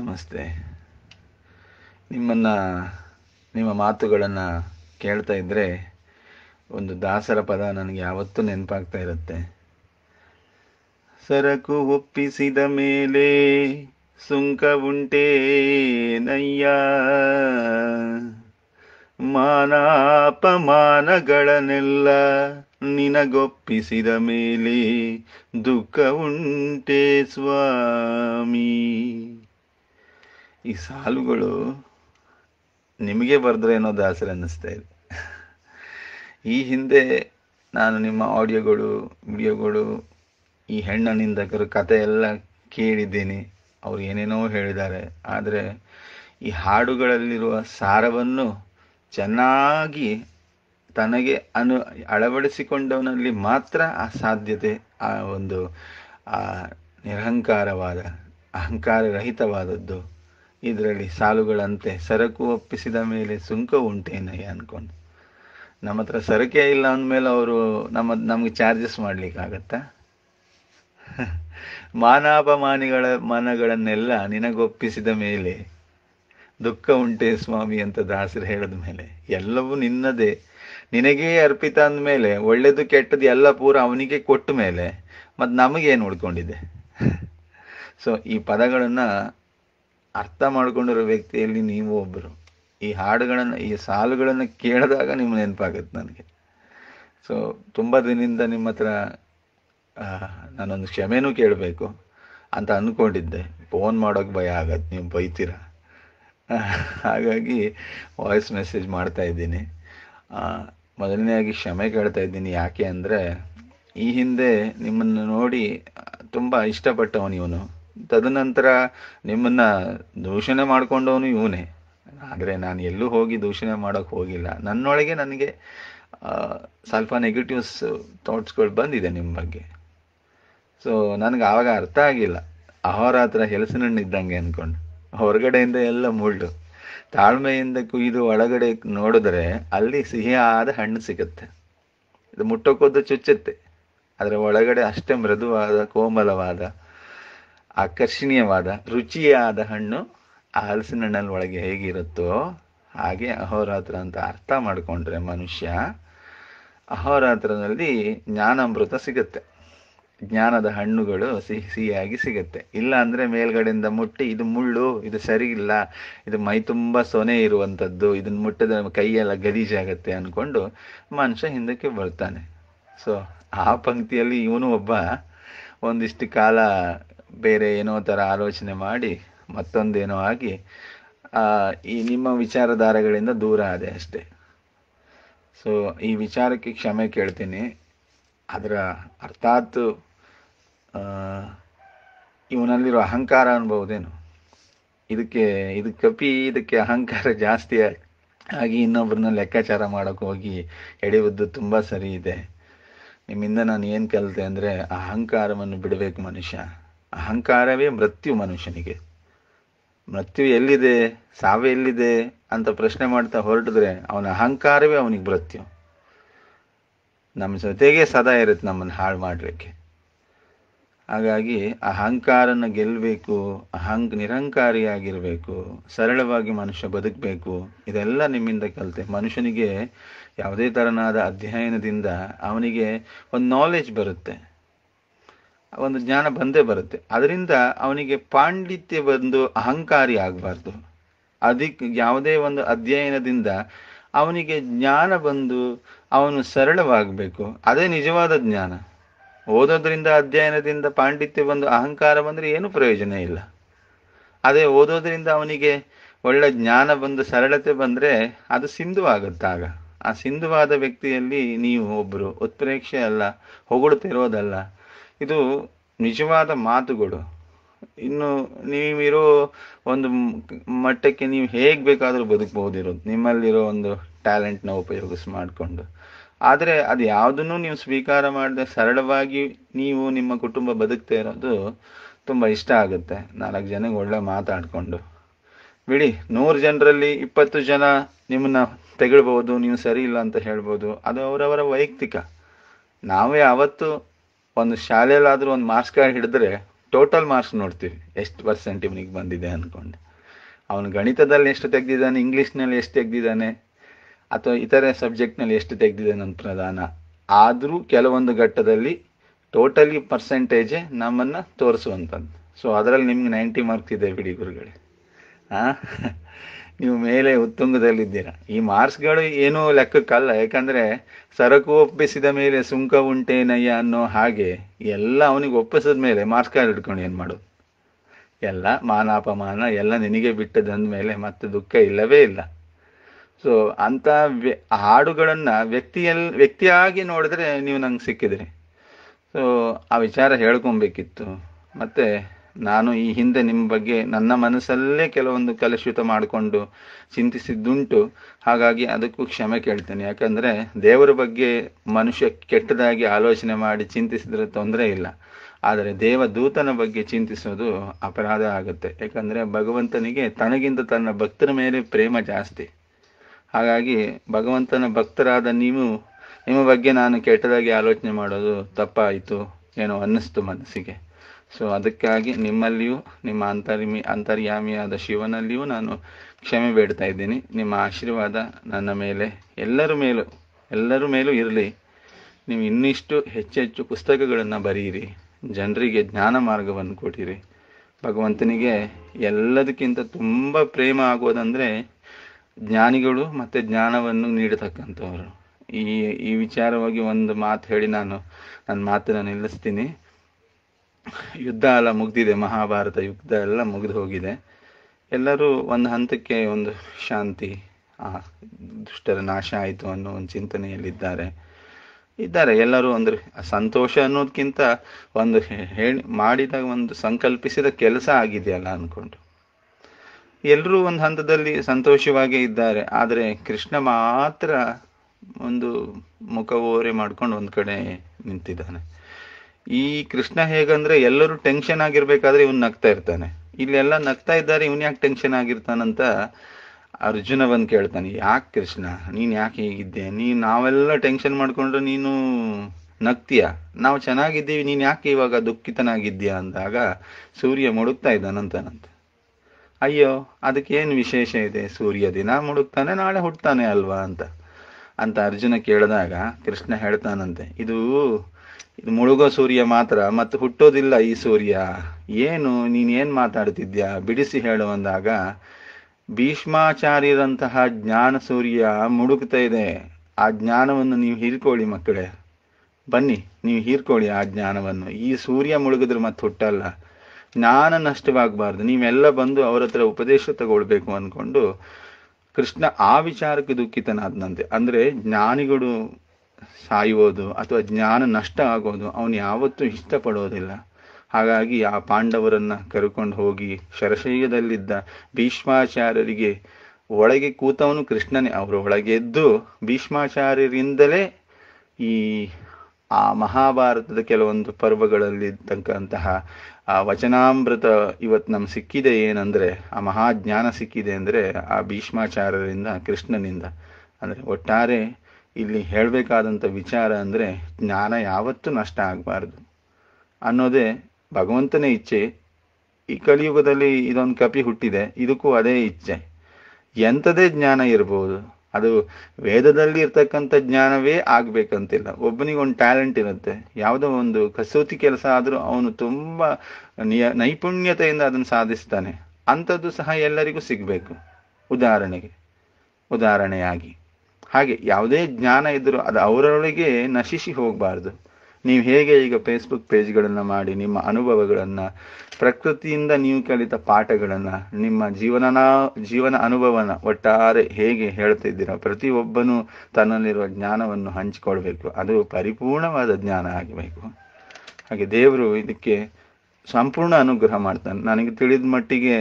ನಮಸ್ತೆ ನಿಮ್ಮನ್ನು ನಿಮ್ಮ ಮಾತುಗಳನ್ನು ಕೇಳ್ತಾ ಇದ್ದರೆ ಒಂದು ದಾಸರ ಪದ ನನಗೆ ಯಾವತ್ತೂ ನೆನಪಾಗ್ತಾ ಇರುತ್ತೆ ಸರಕು ಒಪ್ಪಿಸಿದ ಮೇಲೆ ಸುಂಕ ಉಂಟೇ ನಯ್ಯ ಮಾನಾಪಮಾನಗಳನ್ನೆಲ್ಲ ನಿನಗೊಪ್ಪಿಸಿದ ಮೇಲೆ ದುಃಖ ಉಂಟೆ ಸ್ವಾಮಿ ಈ ಸಾಲುಗಳು ನಿಮಗೆ ಬರೆದ್ರೆ ಅನ್ನೋದು ದಾಸರ ಅನ್ನಿಸ್ತಾ ಇದೆ ಈ ಹಿಂದೆ ನಾನು ನಿಮ್ಮ ಆಡಿಯೋಗಳು ವಿಡಿಯೋಗಳು ಈ ಹೆಣ್ಣ ನಿಂದಕರ ಕತೆ ಎಲ್ಲ ಕೇಳಿದ್ದೀನಿ ಅವ್ರು ಏನೇನೋ ಹೇಳಿದ್ದಾರೆ ಆದರೆ ಈ ಹಾಡುಗಳಲ್ಲಿರುವ ಸಾರವನ್ನು ಚೆನ್ನಾಗಿ ತನಗೆ ಅನು ಅಳವಡಿಸಿಕೊಂಡವನಲ್ಲಿ ಮಾತ್ರ ಆ ಸಾಧ್ಯತೆ ಆ ಒಂದು ಆ ನಿರಹಂಕಾರವಾದ ಅಹಂಕಾರ ರಹಿತವಾದದ್ದು ಇದರಲ್ಲಿ ಸಾಲುಗಳಂತೆ ಸರಕು ಒಪ್ಪಿಸಿದ ಮೇಲೆ ಸುಂಕ ಉಂಟೇನಯ್ಯ ಅನ್ಕೊಂಡು ನಮ್ಮ ಹತ್ರ ಸರಕೇ ಇಲ್ಲ ಅಂದಮೇಲೆ ಅವರು ನಮ್ಮ ನಮಗೆ ಚಾರ್ಜಸ್ ಮಾಡಲಿಕ್ಕಾಗತ್ತಾ ಮಾನಾಪಮಾನಿಗಳ ಮನಗಳನ್ನೆಲ್ಲ ನಿನಗೊಪ್ಪಿಸಿದ ಮೇಲೆ ದುಃಖ ಉಂಟೆ ಸ್ವಾಮಿ ಅಂತ ದಾಸರು ಹೇಳಿದ ಮೇಲೆ ಎಲ್ಲವೂ ನಿನ್ನದೇ ನಿನಗೇ ಅರ್ಪಿತ ಅಂದ ಮೇಲೆ ಒಳ್ಳೇದು ಕೆಟ್ಟದ್ದು ಎಲ್ಲ ಪೂರ ಅವನಿಗೆ ಕೊಟ್ಟ ಮೇಲೆ ಮತ್ತು ನಮಗೇನು ಉಳ್ಕೊಂಡಿದೆ ಸೊ ಈ ಪದಗಳನ್ನು ಅರ್ಥ ಮಾಡ್ಕೊಂಡಿರೋ ವ್ಯಕ್ತಿಯಲ್ಲಿ ನೀವು ಒಬ್ಬರು ಈ ಹಾಡುಗಳನ್ನು ಈ ಸಾಲುಗಳನ್ನು ಕೇಳಿದಾಗ ನಿಮ್ಮ ನೆನಪಾಗುತ್ತೆ ನನಗೆ ಸೊ ತುಂಬ ದಿನದಿಂದ ನಿಮ್ಮ ಹತ್ರ ನಾನೊಂದು ಕ್ಷಮೆನೂ ಕೇಳಬೇಕು ಅಂತ ಅಂದ್ಕೊಂಡಿದ್ದೆ ಫೋನ್ ಮಾಡೋಕ್ಕೆ ಭಯ ಆಗತ್ತೆ ನೀವು ಬೈತೀರ ಹಾಗಾಗಿ ವಾಯ್ಸ್ ಮೆಸೇಜ್ ಮಾಡ್ತಾ ಇದ್ದೀನಿ ಮೊದಲನೇದಾಗಿ ಕ್ಷಮೆ ಕೇಳ್ತಾ ಇದ್ದೀನಿ ಯಾಕೆ ಅಂದರೆ ಈ ಹಿಂದೆ ನಿಮ್ಮನ್ನು ನೋಡಿ ತುಂಬ ಇಷ್ಟಪಟ್ಟವನು ಇವನು ತದನಂತರ ನಿಮ್ಮನ್ನು ದೂಷಣೆ ಮಾಡ್ಕೊಂಡವನು ಇವನೇ ಆದರೆ ನಾನು ಎಲ್ಲೂ ಹೋಗಿ ದೂಷಣೆ ಮಾಡೋಕ್ಕೆ ಹೋಗಿಲ್ಲ ನನ್ನೊಳಗೆ ನನಗೆ ಸ್ವಲ್ಪ ನೆಗೆಟಿವ್ಸ್ ಥಾಟ್ಸ್ಗಳು ಬಂದಿದೆ ನಿಮ್ಮ ಬಗ್ಗೆ ಸೊ ನನಗೆ ಆವಾಗ ಅರ್ಥ ಆಗಿಲ್ಲ ಅಹೋರಾತ್ರ ಇದ್ದಂಗೆ ಅಂದ್ಕೊಂಡು ಹೊರಗಡೆಯಿಂದ ಎಲ್ಲ ಮುಳ್ಳು ತಾಳ್ಮೆಯಿಂದ ಕುಯ್ದು ಒಳಗಡೆ ನೋಡಿದ್ರೆ ಅಲ್ಲಿ ಸಿಹಿಯಾದ ಹಣ್ಣು ಸಿಗುತ್ತೆ ಇದು ಮುಟ್ಟಕ್ಕೋದು ಚುಚ್ಚುತ್ತೆ ಆದರೆ ಒಳಗಡೆ ಅಷ್ಟೇ ಮೃದುವಾದ ಕೋಮಲವಾದ ಆಕರ್ಷಣೀಯವಾದ ರುಚಿಯಾದ ಹಣ್ಣು ಆ ಹಲಸಿನ ಹಣ್ಣಲ್ಲಿ ಒಳಗೆ ಹೇಗಿರುತ್ತೋ ಹಾಗೆ ಅಹೋರಾತ್ರ ಅಂತ ಅರ್ಥ ಮಾಡಿಕೊಂಡ್ರೆ ಮನುಷ್ಯ ಅಹೋರಾತ್ರದಲ್ಲಿ ಜ್ಞಾನಾಮೃತ ಸಿಗುತ್ತೆ ಜ್ಞಾನದ ಹಣ್ಣುಗಳು ಸಿಹಿ ಸಿಹಿಯಾಗಿ ಸಿಗುತ್ತೆ ಇಲ್ಲ ಅಂದ್ರೆ ಮೇಲ್ಗಡೆಯಿಂದ ಮುಟ್ಟಿ ಇದು ಮುಳ್ಳು ಇದು ಸರಿಯಿಲ್ಲ ಇದು ಮೈ ತುಂಬ ಸೊನೆ ಇರುವಂಥದ್ದು ಇದನ್ನ ಮುಟ್ಟದ ಕೈಯೆಲ್ಲ ಗಲೀಜಾಗತ್ತೆ ಅಂದ್ಕೊಂಡು ಮನುಷ್ಯ ಹಿಂದಕ್ಕೆ ಬರ್ತಾನೆ ಸೊ ಆ ಪಂಕ್ತಿಯಲ್ಲಿ ಇವನು ಒಬ್ಬ ಒಂದಿಷ್ಟು ಕಾಲ ಬೇರೆ ಏನೋ ಥರ ಆಲೋಚನೆ ಮಾಡಿ ಮತ್ತೊಂದೇನೋ ಆಗಿ ಈ ನಿಮ್ಮ ವಿಚಾರಧಾರೆಗಳಿಂದ ದೂರ ಆದೆ ಅಷ್ಟೇ ಸೊ ಈ ವಿಚಾರಕ್ಕೆ ಕ್ಷಮೆ ಕೇಳ್ತೀನಿ ಅದರ ಅರ್ಥಾತ್ ಇವನಲ್ಲಿರೋ ಅಹಂಕಾರ ಅನ್ಬಹುದೇನು ಇದಕ್ಕೆ ಇದು ಕಪಿ ಇದಕ್ಕೆ ಅಹಂಕಾರ ಜಾಸ್ತಿ ಆಗಿ ಇನ್ನೊಬ್ಬರನ್ನ ಲೆಕ್ಕಾಚಾರ ಮಾಡಕ್ ಹೋಗಿ ಎಡೆಯುವುದು ತುಂಬ ಸರಿ ಇದೆ ನಿಮ್ಮಿಂದ ನಾನು ಏನು ಕಲಿತೆ ಅಂದರೆ ಅಹಂಕಾರವನ್ನು ಬಿಡಬೇಕು ಮನುಷ್ಯ ಅಹಂಕಾರವೇ ಮೃತ್ಯು ಮನುಷ್ಯನಿಗೆ ಮೃತ್ಯು ಎಲ್ಲಿದೆ ಸಾವು ಎಲ್ಲಿದೆ ಅಂತ ಪ್ರಶ್ನೆ ಮಾಡ್ತಾ ಹೊರಟಿದ್ರೆ ಅವನ ಅಹಂಕಾರವೇ ಅವನಿಗೆ ಮೃತ್ಯು ನಮ್ಮ ಜೊತೆಗೆ ಸದಾ ಇರುತ್ತೆ ನಮ್ಮನ್ನು ಹಾಳು ಮಾಡಲಿಕ್ಕೆ ಹಾಗಾಗಿ ಅಹಂಕಾರನ ಗೆಲ್ಲಬೇಕು ಅಹಂ ನಿರಂಕಾರಿಯಾಗಿರಬೇಕು ಸರಳವಾಗಿ ಮನುಷ್ಯ ಬದುಕಬೇಕು ಇದೆಲ್ಲ ನಿಮ್ಮಿಂದ ಕಲಿತೆ ಮನುಷ್ಯನಿಗೆ ಯಾವುದೇ ಥರನಾದ ಅಧ್ಯಯನದಿಂದ ಅವನಿಗೆ ಒಂದು ನಾಲೆಜ್ ಬರುತ್ತೆ ಒಂದು ಜ್ಞಾನ ಬಂದೇ ಬರುತ್ತೆ ಅದರಿಂದ ಅವನಿಗೆ ಪಾಂಡಿತ್ಯ ಬಂದು ಅಹಂಕಾರಿ ಆಗಬಾರ್ದು ಅದಕ್ಕೆ ಯಾವುದೇ ಒಂದು ಅಧ್ಯಯನದಿಂದ ಅವನಿಗೆ ಜ್ಞಾನ ಬಂದು ಅವನು ಸರಳವಾಗಬೇಕು ಅದೇ ನಿಜವಾದ ಜ್ಞಾನ ಓದೋದ್ರಿಂದ ಅಧ್ಯಯನದಿಂದ ಪಾಂಡಿತ್ಯ ಬಂದು ಅಹಂಕಾರ ಬಂದರೆ ಏನು ಪ್ರಯೋಜನ ಇಲ್ಲ ಅದೇ ಓದೋದ್ರಿಂದ ಅವನಿಗೆ ಒಳ್ಳೆ ಜ್ಞಾನ ಬಂದು ಸರಳತೆ ಬಂದರೆ ಅದು ಸಿಂಧುವಾಗುತ್ತಾಗ ಆ ಸಿಂಧುವಾದ ವ್ಯಕ್ತಿಯಲ್ಲಿ ನೀವು ಒಬ್ಬರು ಉತ್ಪ್ರೇಕ್ಷೆ ಅಲ್ಲ ಹೊಗಳುತ್ತಿರೋದಲ್ಲ ಇದು ನಿಜವಾದ ಮಾತುಗಳು ಇನ್ನು ನೀವಿರೋ ಒಂದು ಮಟ್ಟಕ್ಕೆ ನೀವು ಹೇಗೆ ಬೇಕಾದರೂ ಬದುಕಬಹುದಿರೋದು ನಿಮ್ಮಲ್ಲಿರೋ ಒಂದು ಟ್ಯಾಲೆಂಟ್ನ ಉಪಯೋಗಿಸಿ ಮಾಡಿಕೊಂಡು ಆದರೆ ಅದು ಯಾವುದನ್ನು ನೀವು ಸ್ವೀಕಾರ ಮಾಡದೆ ಸರಳವಾಗಿ ನೀವು ನಿಮ್ಮ ಕುಟುಂಬ ಬದುಕ್ತಾ ಇರೋದು ತುಂಬ ಇಷ್ಟ ಆಗುತ್ತೆ ನಾಲ್ಕು ಜನಕ್ಕೆ ಒಳ್ಳೆ ಮಾತಾಡಿಕೊಂಡು ಬಿಡಿ ನೂರು ಜನರಲ್ಲಿ ಇಪ್ಪತ್ತು ಜನ ನಿಮ್ಮನ್ನ ತೆಗಳ್ಬೋದು ನೀವು ಸರಿ ಇಲ್ಲ ಅಂತ ಹೇಳ್ಬೋದು ಅದು ಅವರವರ ವೈಯಕ್ತಿಕ ನಾವೇ ಅವತ್ತು ಒಂದು ಶಾಲೆಯಲ್ಲಾದರೂ ಒಂದು ಮಾರ್ಕ್ಸ್ ಕಾರ್ಡ್ ಹಿಡಿದ್ರೆ ಟೋಟಲ್ ಮಾರ್ಕ್ಸ್ ನೋಡ್ತೀವಿ ಎಷ್ಟು ಪರ್ಸೆಂಟ್ ಇವನಿಗೆ ಬಂದಿದೆ ಅಂದ್ಕೊಂಡು ಅವನು ಗಣಿತದಲ್ಲಿ ಎಷ್ಟು ತೆಗೆದಿದ್ದಾನೆ ಇಂಗ್ಲೀಷ್ನಲ್ಲಿ ಎಷ್ಟು ತೆಗೆದಿದ್ದಾನೆ ಅಥವಾ ಇತರೆ ಸಬ್ಜೆಕ್ಟ್ನಲ್ಲಿ ಎಷ್ಟು ತೆಗೆದಿದ್ದಾನೆ ಅಂತ ಪ್ರಧಾನ ಆದರೂ ಕೆಲವೊಂದು ಘಟ್ಟದಲ್ಲಿ ಟೋಟಲಿ ಪರ್ಸೆಂಟೇಜೇ ನಮ್ಮನ್ನು ತೋರಿಸುವಂಥದ್ದು ಸೊ ಅದರಲ್ಲಿ ನಿಮ್ಗೆ ನೈಂಟಿ ಮಾರ್ಕ್ಸ್ ಇದೆ ಬಿಡಿ ಗುರುಗಳೇ ಹಾಂ ನೀವು ಮೇಲೆ ಉತ್ತುಂಗದಲ್ಲಿದ್ದೀರಾ ಈ ಮಾರ್ಕ್ಸ್ಗಳು ಏನೂ ಲೆಕ್ಕಕ್ಕಲ್ಲ ಯಾಕಂದ್ರೆ ಸರಕು ಒಪ್ಪಿಸಿದ ಮೇಲೆ ಸುಂಕ ಉಂಟೇನಯ್ಯ ಅನ್ನೋ ಹಾಗೆ ಎಲ್ಲ ಅವನಿಗೆ ಒಪ್ಪಿಸಿದ ಮೇಲೆ ಮಾರ್ಕ್ಸ್ ಕಾರ್ಡ್ ಇಟ್ಕೊಂಡು ಏನು ಮಾಡೋದು ಎಲ್ಲ ಮಾನ ಅಪಮಾನ ಎಲ್ಲ ನಿನಗೆ ಬಿಟ್ಟದಂದ ಮೇಲೆ ಮತ್ತೆ ದುಃಖ ಇಲ್ಲವೇ ಇಲ್ಲ ಸೊ ಅಂಥ ವ್ಯ ಹಾಡುಗಳನ್ನು ವ್ಯಕ್ತಿಯಲ್ಲಿ ವ್ಯಕ್ತಿಯಾಗಿ ನೋಡಿದ್ರೆ ನೀವು ನಂಗೆ ಸಿಕ್ಕಿದ್ರಿ ಸೊ ಆ ವಿಚಾರ ಹೇಳ್ಕೊಬೇಕಿತ್ತು ಮತ್ತು ನಾನು ಈ ಹಿಂದೆ ನಿಮ್ಮ ಬಗ್ಗೆ ನನ್ನ ಮನಸ್ಸಲ್ಲೇ ಕೆಲವೊಂದು ಕಲುಷಿತ ಮಾಡಿಕೊಂಡು ಚಿಂತಿಸಿದ್ದುಂಟು ಹಾಗಾಗಿ ಅದಕ್ಕೂ ಕ್ಷಮೆ ಕೇಳ್ತೇನೆ ಯಾಕಂದರೆ ದೇವರ ಬಗ್ಗೆ ಮನುಷ್ಯ ಕೆಟ್ಟದಾಗಿ ಆಲೋಚನೆ ಮಾಡಿ ಚಿಂತಿಸಿದ್ರೆ ತೊಂದರೆ ಇಲ್ಲ ಆದರೆ ದೇವ ದೂತನ ಬಗ್ಗೆ ಚಿಂತಿಸೋದು ಅಪರಾಧ ಆಗುತ್ತೆ ಯಾಕಂದರೆ ಭಗವಂತನಿಗೆ ತನಗಿಂತ ತನ್ನ ಭಕ್ತರ ಮೇಲೆ ಪ್ರೇಮ ಜಾಸ್ತಿ ಹಾಗಾಗಿ ಭಗವಂತನ ಭಕ್ತರಾದ ನೀವು ನಿಮ್ಮ ಬಗ್ಗೆ ನಾನು ಕೆಟ್ಟದಾಗಿ ಆಲೋಚನೆ ಮಾಡೋದು ತಪ್ಪಾಯಿತು ಏನೋ ಅನ್ನಿಸ್ತು ಮನಸ್ಸಿಗೆ ಸೊ ಅದಕ್ಕಾಗಿ ನಿಮ್ಮಲ್ಲಿಯೂ ನಿಮ್ಮ ಅಂತರ್ಮಿ ಅಂತರ್ಯಾಮಿಯಾದ ಶಿವನಲ್ಲಿಯೂ ನಾನು ಕ್ಷಮೆ ಬೇಡ್ತಾ ಇದ್ದೀನಿ ನಿಮ್ಮ ಆಶೀರ್ವಾದ ನನ್ನ ಮೇಲೆ ಎಲ್ಲರ ಮೇಲೂ ಎಲ್ಲರ ಮೇಲೂ ಇರಲಿ ನೀವು ಇನ್ನಿಷ್ಟು ಹೆಚ್ಚೆಚ್ಚು ಪುಸ್ತಕಗಳನ್ನು ಬರೆಯಿರಿ ಜನರಿಗೆ ಜ್ಞಾನ ಮಾರ್ಗವನ್ನು ಕೊಟ್ಟಿರಿ ಭಗವಂತನಿಗೆ ಎಲ್ಲದಕ್ಕಿಂತ ತುಂಬ ಪ್ರೇಮ ಆಗೋದಂದರೆ ಜ್ಞಾನಿಗಳು ಮತ್ತು ಜ್ಞಾನವನ್ನು ನೀಡತಕ್ಕಂಥವ್ರು ಈ ಈ ವಿಚಾರವಾಗಿ ಒಂದು ಮಾತು ಹೇಳಿ ನಾನು ನನ್ನ ಮಾತನ್ನು ನಿಲ್ಲಿಸ್ತೀನಿ ಯುದ್ಧ ಎಲ್ಲ ಮುಗ್ದಿದೆ ಮಹಾಭಾರತ ಯುದ್ಧ ಎಲ್ಲ ಮುಗಿದು ಹೋಗಿದೆ ಎಲ್ಲರೂ ಒಂದು ಹಂತಕ್ಕೆ ಒಂದು ಶಾಂತಿ ಆ ದುಷ್ಟರ ನಾಶ ಆಯಿತು ಅನ್ನೋ ಒಂದು ಚಿಂತನೆಯಲ್ಲಿದ್ದಾರೆ ಇದ್ದಾರೆ ಎಲ್ಲರೂ ಒಂದು ಸಂತೋಷ ಅನ್ನೋದಕ್ಕಿಂತ ಒಂದು ಹೇಳಿ ಮಾಡಿದ ಒಂದು ಸಂಕಲ್ಪಿಸಿದ ಕೆಲಸ ಆಗಿದೆಯಲ್ಲ ಅಂದ್ಕೊಂಡು ಎಲ್ಲರೂ ಒಂದು ಹಂತದಲ್ಲಿ ಸಂತೋಷವಾಗೇ ಇದ್ದಾರೆ ಆದರೆ ಕೃಷ್ಣ ಮಾತ್ರ ಒಂದು ಮುಖವೋರೆ ಮಾಡ್ಕೊಂಡು ಒಂದು ಕಡೆ ನಿಂತಿದ್ದಾನೆ ಈ ಕೃಷ್ಣ ಹೇಗಂದ್ರೆ ಎಲ್ಲರೂ ಟೆನ್ಷನ್ ಆಗಿರ್ಬೇಕಾದ್ರೆ ಇವ್ನು ನಗ್ತಾ ಇರ್ತಾನೆ ಇಲ್ಲೆಲ್ಲ ನಗ್ತಾ ಇದ್ದಾರೆ ಇವನು ಯಾಕೆ ಟೆನ್ಷನ್ ಆಗಿರ್ತಾನಂತ ಅರ್ಜುನ ಬಂದು ಕೇಳ್ತಾನೆ ಯಾಕೆ ಕೃಷ್ಣ ನೀನು ಯಾಕೆ ಹೀಗಿದ್ದೆ ನೀನು ನಾವೆಲ್ಲ ಟೆನ್ಷನ್ ಮಾಡ್ಕೊಂಡ್ರೆ ನೀನು ನಗ್ತೀಯ ನಾವು ಚೆನ್ನಾಗಿದ್ದೀವಿ ನೀನು ಯಾಕೆ ಇವಾಗ ದುಃಖಿತನಾಗಿದ್ಯಾ ಅಂದಾಗ ಸೂರ್ಯ ಮುಡುಕ್ತಾ ಇದ್ದಾನಂತಾನಂತ ಅಯ್ಯೋ ಅದಕ್ಕೇನು ವಿಶೇಷ ಇದೆ ಸೂರ್ಯ ದಿನ ಮುಡುಕ್ತಾನೆ ನಾಳೆ ಹುಟ್ಟತಾನೆ ಅಲ್ವಾ ಅಂತ ಅಂತ ಅರ್ಜುನ ಕೇಳಿದಾಗ ಕೃಷ್ಣ ಹೇಳ್ತಾನಂತೆ ಇದು ಇದು ಮುಳುಗೋ ಸೂರ್ಯ ಮಾತ್ರ ಮತ್ತು ಹುಟ್ಟೋದಿಲ್ಲ ಈ ಸೂರ್ಯ ಏನು ನೀನೇನು ಮಾತಾಡ್ತಿದ್ಯಾ ಬಿಡಿಸಿ ಹೇಳು ಅಂದಾಗ ಭೀಷ್ಮಾಚಾರ್ಯರಂತಹ ಜ್ಞಾನ ಸೂರ್ಯ ಮುಳುಗ್ತಾ ಇದೆ ಆ ಜ್ಞಾನವನ್ನು ನೀವು ಹೀರ್ಕೊಳ್ಳಿ ಮಕ್ಕಳೇ ಬನ್ನಿ ನೀವು ಹೀರ್ಕೊಳ್ಳಿ ಆ ಜ್ಞಾನವನ್ನು ಈ ಸೂರ್ಯ ಮುಳುಗಿದ್ರೆ ಮತ್ತೆ ಹುಟ್ಟಲ್ಲ ಜ್ಞಾನ ನಷ್ಟವಾಗಬಾರ್ದು ನೀವೆಲ್ಲ ಬಂದು ಅವರ ಹತ್ರ ಉಪದೇಶ ತಗೊಳ್ಬೇಕು ಅಂದ್ಕೊಂಡು ಕೃಷ್ಣ ಆ ವಿಚಾರಕ್ಕೆ ದುಃಖಿತನಾದನಂತೆ ಅಂದರೆ ಜ್ಞಾನಿಗಳು ಸಾಯುವುದು ಅಥವಾ ಜ್ಞಾನ ನಷ್ಟ ಆಗೋದು ಅವನು ಯಾವತ್ತೂ ಇಷ್ಟಪಡೋದಿಲ್ಲ ಹಾಗಾಗಿ ಆ ಪಾಂಡವರನ್ನು ಕರ್ಕೊಂಡು ಹೋಗಿ ಶರಶಯ್ಯದಲ್ಲಿದ್ದ ಭೀಷ್ಮಾಚಾರ್ಯರಿಗೆ ಒಳಗೆ ಕೂತವನು ಕೃಷ್ಣನೇ ಅವರು ಒಳಗೆ ಎದ್ದು ಭೀಷ್ಮಾಚಾರ್ಯರಿಂದಲೇ ಈ ಆ ಮಹಾಭಾರತದ ಕೆಲವೊಂದು ಪರ್ವಗಳಲ್ಲಿ ಇರ್ತಕ್ಕಂತಹ ಆ ವಚನಾಮೃತ ಇವತ್ತು ನಮ್ಗೆ ಸಿಕ್ಕಿದೆ ಏನಂದ್ರೆ ಆ ಮಹಾಜ್ಞಾನ ಸಿಕ್ಕಿದೆ ಅಂದ್ರೆ ಆ ಭೀಷ್ಮಾಚಾರ್ಯರಿಂದ ಕೃಷ್ಣನಿಂದ ಅಂದ್ರೆ ಒಟ್ಟಾರೆ ಇಲ್ಲಿ ಹೇಳಬೇಕಾದಂಥ ವಿಚಾರ ಅಂದ್ರೆ ಜ್ಞಾನ ಯಾವತ್ತೂ ನಷ್ಟ ಆಗಬಾರ್ದು ಅನ್ನೋದೇ ಭಗವಂತನೇ ಇಚ್ಛೆ ಈ ಕಲಿಯುಗದಲ್ಲಿ ಇದೊಂದು ಕಪಿ ಹುಟ್ಟಿದೆ ಇದಕ್ಕೂ ಅದೇ ಇಚ್ಛೆ ಎಂಥದೇ ಜ್ಞಾನ ಇರ್ಬೋದು ಅದು ವೇದದಲ್ಲಿ ಇರ್ತಕ್ಕಂಥ ಜ್ಞಾನವೇ ಆಗ್ಬೇಕಂತಿಲ್ಲ ಒಬ್ಬನಿಗೆ ಒಂದು ಟ್ಯಾಲೆಂಟ್ ಇರುತ್ತೆ ಯಾವುದೋ ಒಂದು ಕಸೂತಿ ಕೆಲಸ ಆದರೂ ಅವನು ತುಂಬ ನಿಯ ನೈಪುಣ್ಯತೆಯಿಂದ ಅದನ್ನು ಸಾಧಿಸ್ತಾನೆ ಅಂಥದ್ದು ಸಹ ಎಲ್ಲರಿಗೂ ಸಿಗಬೇಕು ಉದಾಹರಣೆಗೆ ಉದಾಹರಣೆಯಾಗಿ ಹಾಗೆ ಯಾವುದೇ ಜ್ಞಾನ ಇದ್ದರೂ ಅದು ಅವರೊಳಗೆ ನಶಿಸಿ ಹೋಗಬಾರ್ದು ನೀವು ಹೇಗೆ ಈಗ ಫೇಸ್ಬುಕ್ ಪೇಜ್ಗಳನ್ನು ಮಾಡಿ ನಿಮ್ಮ ಅನುಭವಗಳನ್ನು ಪ್ರಕೃತಿಯಿಂದ ನೀವು ಕಲಿತ ಪಾಠಗಳನ್ನು ನಿಮ್ಮ ಜೀವನನ ಜೀವನ ಅನುಭವನ ಒಟ್ಟಾರೆ ಹೇಗೆ ಹೇಳ್ತಿದ್ದೀರಾ ಪ್ರತಿಯೊಬ್ಬನು ತನ್ನಲ್ಲಿರುವ ಜ್ಞಾನವನ್ನು ಹಂಚಿಕೊಳ್ಬೇಕು ಅದು ಪರಿಪೂರ್ಣವಾದ ಜ್ಞಾನ ಆಗಬೇಕು ಹಾಗೆ ದೇವರು ಇದಕ್ಕೆ ಸಂಪೂರ್ಣ ಅನುಗ್ರಹ ಮಾಡ್ತಾನೆ ನನಗೆ ತಿಳಿದ ಮಟ್ಟಿಗೆ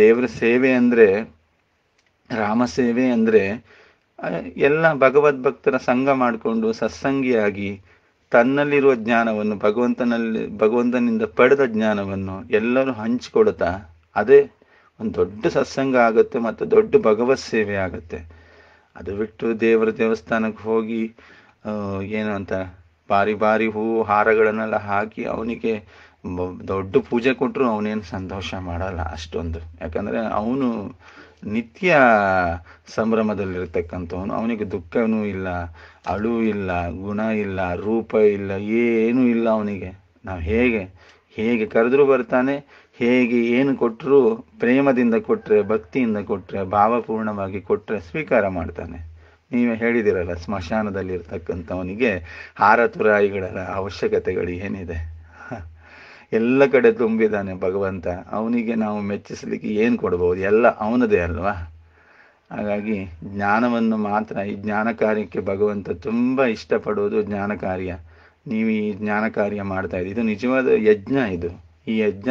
ದೇವರ ಸೇವೆ ಅಂದರೆ ರಾಮ ಸೇವೆ ಅಂದರೆ ಎಲ್ಲ ಭಗವದ್ ಭಕ್ತರ ಸಂಘ ಮಾಡಿಕೊಂಡು ಸತ್ಸಂಗಿಯಾಗಿ ತನ್ನಲ್ಲಿರುವ ಜ್ಞಾನವನ್ನು ಭಗವಂತನಲ್ಲಿ ಭಗವಂತನಿಂದ ಪಡೆದ ಜ್ಞಾನವನ್ನು ಎಲ್ಲರೂ ಹಂಚಿಕೊಡುತ್ತಾ ಅದೇ ಒಂದು ದೊಡ್ಡ ಸತ್ಸಂಗ ಆಗುತ್ತೆ ಮತ್ತು ದೊಡ್ಡ ಭಗವತ್ ಸೇವೆ ಆಗುತ್ತೆ ಅದು ಬಿಟ್ಟು ದೇವರ ದೇವಸ್ಥಾನಕ್ಕೆ ಹೋಗಿ ಏನು ಅಂತ ಬಾರಿ ಬಾರಿ ಹೂ ಹಾರಗಳನ್ನೆಲ್ಲ ಹಾಕಿ ಅವನಿಗೆ ದೊಡ್ಡ ಪೂಜೆ ಕೊಟ್ಟರು ಅವನೇನು ಸಂತೋಷ ಮಾಡಲ್ಲ ಅಷ್ಟೊಂದು ಯಾಕಂದರೆ ಅವನು ನಿತ್ಯ ಸಂಭ್ರಮದಲ್ಲಿರ್ತಕ್ಕಂಥವನು ಅವನಿಗೆ ದುಃಖವೂ ಇಲ್ಲ ಅಳು ಇಲ್ಲ ಗುಣ ಇಲ್ಲ ರೂಪ ಇಲ್ಲ ಏನೂ ಇಲ್ಲ ಅವನಿಗೆ ನಾವು ಹೇಗೆ ಹೇಗೆ ಕರೆದ್ರೂ ಬರ್ತಾನೆ ಹೇಗೆ ಏನು ಕೊಟ್ಟರೂ ಪ್ರೇಮದಿಂದ ಕೊಟ್ಟರೆ ಭಕ್ತಿಯಿಂದ ಕೊಟ್ಟರೆ ಭಾವಪೂರ್ಣವಾಗಿ ಕೊಟ್ಟರೆ ಸ್ವೀಕಾರ ಮಾಡ್ತಾನೆ ನೀವೇ ಹೇಳಿದಿರಲ್ಲ ಸ್ಮಶಾನದಲ್ಲಿರ್ತಕ್ಕಂಥವನಿಗೆ ಹಾರತುರಾಯಿಗಳ ಅವಶ್ಯಕತೆಗಳು ಏನಿದೆ ಎಲ್ಲ ಕಡೆ ತುಂಬಿದ್ದಾನೆ ಭಗವಂತ ಅವನಿಗೆ ನಾವು ಮೆಚ್ಚಿಸಲಿಕ್ಕೆ ಏನು ಕೊಡಬಹುದು ಎಲ್ಲ ಅವನದೇ ಅಲ್ವಾ ಹಾಗಾಗಿ ಜ್ಞಾನವನ್ನು ಮಾತ್ರ ಈ ಜ್ಞಾನ ಕಾರ್ಯಕ್ಕೆ ಭಗವಂತ ತುಂಬ ಇಷ್ಟಪಡುವುದು ಜ್ಞಾನ ಕಾರ್ಯ ನೀವು ಈ ಜ್ಞಾನ ಕಾರ್ಯ ಮಾಡ್ತಾ ಇದ್ದೀವಿ ಇದು ನಿಜವಾದ ಯಜ್ಞ ಇದು ಈ ಯಜ್ಞ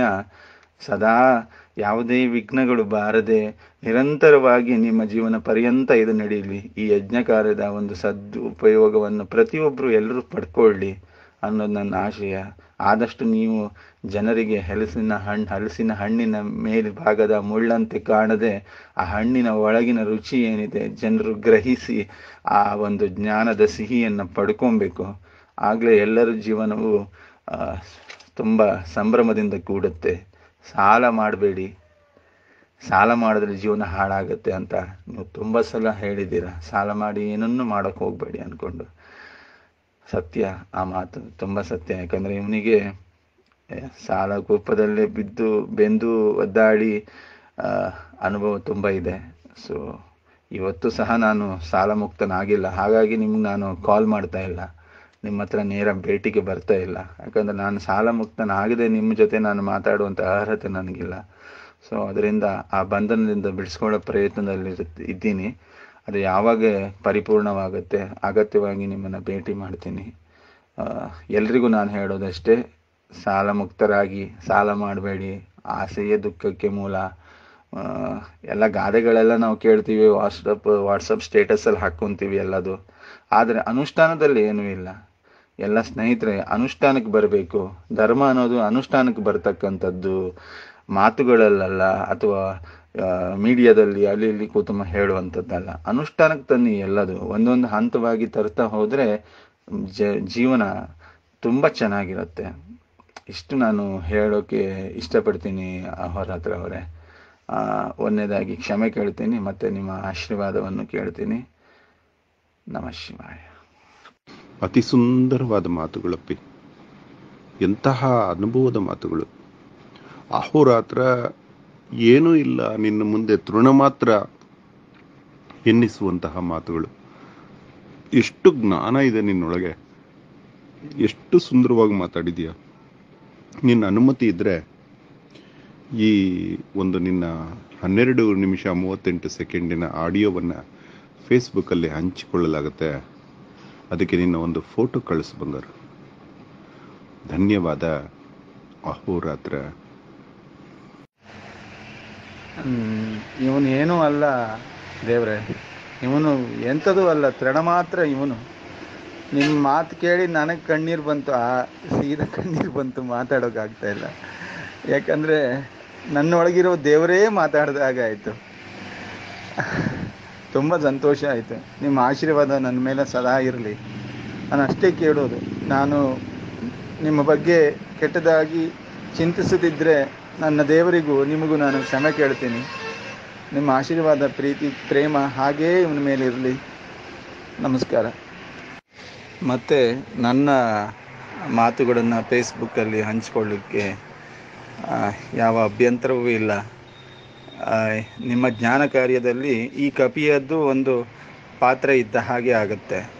ಸದಾ ಯಾವುದೇ ವಿಘ್ನಗಳು ಬಾರದೆ ನಿರಂತರವಾಗಿ ನಿಮ್ಮ ಜೀವನ ಪರ್ಯಂತ ಇದು ನಡೆಯಲಿ ಈ ಯಜ್ಞ ಕಾರ್ಯದ ಒಂದು ಸದ್ ಉಪಯೋಗವನ್ನು ಪ್ರತಿಯೊಬ್ಬರು ಎಲ್ಲರೂ ಪಡ್ಕೊಳ್ಳಿ ಅನ್ನೋದು ನನ್ನ ಆಶಯ ಆದಷ್ಟು ನೀವು ಜನರಿಗೆ ಹಲಸಿನ ಹಣ್ಣು ಹಲಸಿನ ಹಣ್ಣಿನ ಮೇಲ್ಭಾಗದ ಮುಳ್ಳಂತೆ ಕಾಣದೆ ಆ ಹಣ್ಣಿನ ಒಳಗಿನ ರುಚಿ ಏನಿದೆ ಜನರು ಗ್ರಹಿಸಿ ಆ ಒಂದು ಜ್ಞಾನದ ಸಿಹಿಯನ್ನು ಪಡ್ಕೊಬೇಕು ಆಗಲೇ ಎಲ್ಲರ ಜೀವನವು ತುಂಬ ಸಂಭ್ರಮದಿಂದ ಕೂಡುತ್ತೆ ಸಾಲ ಮಾಡಬೇಡಿ ಸಾಲ ಮಾಡಿದ್ರೆ ಜೀವನ ಹಾಳಾಗುತ್ತೆ ಅಂತ ನೀವು ತುಂಬ ಸಲ ಹೇಳಿದ್ದೀರಾ ಸಾಲ ಮಾಡಿ ಏನನ್ನು ಮಾಡೋಕ್ಕೆ ಹೋಗಬೇಡಿ ಅಂದ್ಕೊಂಡು ಸತ್ಯ ಆ ಮಾತು ತುಂಬ ಸತ್ಯ ಯಾಕಂದರೆ ಇವನಿಗೆ ಸಾಲ ಕೋಪದಲ್ಲೇ ಬಿದ್ದು ಬೆಂದು ಒದ್ದಾಡಿ ಅನುಭವ ತುಂಬ ಇದೆ ಸೊ ಇವತ್ತು ಸಹ ನಾನು ಸಾಲ ಮುಕ್ತನಾಗಿಲ್ಲ ಹಾಗಾಗಿ ನಿಮ್ಗೆ ನಾನು ಕಾಲ್ ಮಾಡ್ತಾ ಇಲ್ಲ ನಿಮ್ಮ ಹತ್ರ ನೇರ ಭೇಟಿಗೆ ಬರ್ತಾ ಇಲ್ಲ ಯಾಕಂದರೆ ನಾನು ಸಾಲ ಮುಕ್ತನಾಗದೆ ನಿಮ್ಮ ಜೊತೆ ನಾನು ಮಾತಾಡುವಂಥ ಅರ್ಹತೆ ನನಗಿಲ್ಲ ಸೊ ಅದರಿಂದ ಆ ಬಂಧನದಿಂದ ಬಿಡಿಸ್ಕೊಳ್ಳೋ ಪ್ರಯತ್ನದಲ್ಲಿ ಇದ್ದೀನಿ ಅದು ಯಾವಾಗ ಪರಿಪೂರ್ಣವಾಗುತ್ತೆ ಅಗತ್ಯವಾಗಿ ನಿಮ್ಮನ್ನು ಭೇಟಿ ಮಾಡ್ತೀನಿ ಎಲ್ರಿಗೂ ನಾನು ಹೇಳೋದಷ್ಟೇ ಸಾಲ ಮುಕ್ತರಾಗಿ ಸಾಲ ಮಾಡಬೇಡಿ ಆಸೆಯೇ ದುಃಖಕ್ಕೆ ಮೂಲ ಎಲ್ಲ ಗಾದೆಗಳೆಲ್ಲ ನಾವು ಕೇಳ್ತೀವಿ ವಾಟ್ಸಪ್ ವಾಟ್ಸಪ್ ಸ್ಟೇಟಸಲ್ಲಿ ಹಾಕ್ಕೊಂತೀವಿ ಎಲ್ಲದು ಆದರೆ ಅನುಷ್ಠಾನದಲ್ಲಿ ಏನೂ ಇಲ್ಲ ಎಲ್ಲ ಸ್ನೇಹಿತರೆ ಅನುಷ್ಠಾನಕ್ಕೆ ಬರಬೇಕು ಧರ್ಮ ಅನ್ನೋದು ಅನುಷ್ಠಾನಕ್ಕೆ ಬರ್ತಕ್ಕಂಥದ್ದು ಮಾತುಗಳಲ್ಲ ಅಥವಾ ಮೀಡಿಯಾದಲ್ಲಿ ಅಲ್ಲಿ ಇಲ್ಲಿ ಕುತುಂಬ ಹೇಳುವಂಥದ್ದಲ್ಲ ಅನುಷ್ಠಾನಕ್ಕೆ ತನ್ನಿ ಎಲ್ಲದು ಒಂದೊಂದು ಹಂತವಾಗಿ ತರ್ತಾ ಹೋದರೆ ಜ ಜೀವನ ತುಂಬ ಚೆನ್ನಾಗಿರುತ್ತೆ ಇಷ್ಟು ನಾನು ಹೇಳೋಕೆ ಇಷ್ಟಪಡ್ತೀನಿ ಅಹೋರಾತ್ರ ಅವರೇ ಒಂದನೇದಾಗಿ ಕ್ಷಮೆ ಕೇಳ್ತೀನಿ ಮತ್ತೆ ನಿಮ್ಮ ಆಶೀರ್ವಾದವನ್ನು ಕೇಳ್ತೀನಿ ನಮ ಶಿವಾಯ ಅತಿ ಸುಂದರವಾದ ಮಾತುಗಳಪ್ಪಿ ಎಂತಹ ಅನುಭವದ ಮಾತುಗಳು ಅಹೋರಾತ್ರ ಏನೂ ಇಲ್ಲ ನಿನ್ನ ಮುಂದೆ ತೃಣ ಮಾತ್ರ ಎನ್ನಿಸುವಂತಹ ಮಾತುಗಳು ಎಷ್ಟು ಜ್ಞಾನ ಇದೆ ನಿನ್ನೊಳಗೆ ಎಷ್ಟು ಸುಂದರವಾಗಿ ಮಾತಾಡಿದೀಯ ನಿನ್ನ ಅನುಮತಿ ಇದ್ದರೆ ಈ ಒಂದು ನಿನ್ನ ಹನ್ನೆರಡು ನಿಮಿಷ ಮೂವತ್ತೆಂಟು ಸೆಕೆಂಡಿನ ಆಡಿಯೋವನ್ನು ಫೇಸ್ಬುಕ್ಕಲ್ಲಿ ಹಂಚಿಕೊಳ್ಳಲಾಗುತ್ತೆ ಅದಕ್ಕೆ ನಿನ್ನ ಒಂದು ಫೋಟೋ ಕಳಿಸ್ಬಂದರು ಧನ್ಯವಾದ ಅಹೋರಾತ್ರ ಇವನು ಏನೂ ಅಲ್ಲ ದೇವ್ರೆ ಇವನು ಎಂಥದೂ ಅಲ್ಲ ತೃಣ ಮಾತ್ರ ಇವನು ನಿಮ್ಮ ಮಾತು ಕೇಳಿ ನನಗೆ ಕಣ್ಣೀರು ಬಂತು ಆ ಸೀದ ಕಣ್ಣೀರು ಬಂತು ಮಾತಾಡೋಕ್ಕಾಗ್ತಾ ಇಲ್ಲ ಯಾಕಂದರೆ ನನ್ನೊಳಗಿರೋ ದೇವರೇ ಮಾತಾಡಿದಾಗ ಆಯಿತು ತುಂಬ ಸಂತೋಷ ಆಯಿತು ನಿಮ್ಮ ಆಶೀರ್ವಾದ ನನ್ನ ಮೇಲೆ ಸದಾ ಇರಲಿ ನಾನು ಅಷ್ಟೇ ಕೇಳೋದು ನಾನು ನಿಮ್ಮ ಬಗ್ಗೆ ಕೆಟ್ಟದಾಗಿ ಚಿಂತಿಸದಿದ್ದರೆ ನನ್ನ ದೇವರಿಗೂ ನಿಮಗೂ ನಾನು ಕ್ಷಮೆ ಕೇಳ್ತೀನಿ ನಿಮ್ಮ ಆಶೀರ್ವಾದ ಪ್ರೀತಿ ಪ್ರೇಮ ಹಾಗೇ ಇವನ ಮೇಲೆ ಇರಲಿ ನಮಸ್ಕಾರ ಮತ್ತು ನನ್ನ ಮಾತುಗಳನ್ನು ಫೇಸ್ಬುಕ್ಕಲ್ಲಿ ಹಂಚಿಕೊಳ್ಳಿಕ್ಕೆ ಯಾವ ಅಭ್ಯಂತರವೂ ಇಲ್ಲ ನಿಮ್ಮ ಜ್ಞಾನ ಕಾರ್ಯದಲ್ಲಿ ಈ ಕಪಿಯದ್ದು ಒಂದು ಪಾತ್ರ ಇದ್ದ ಹಾಗೆ ಆಗುತ್ತೆ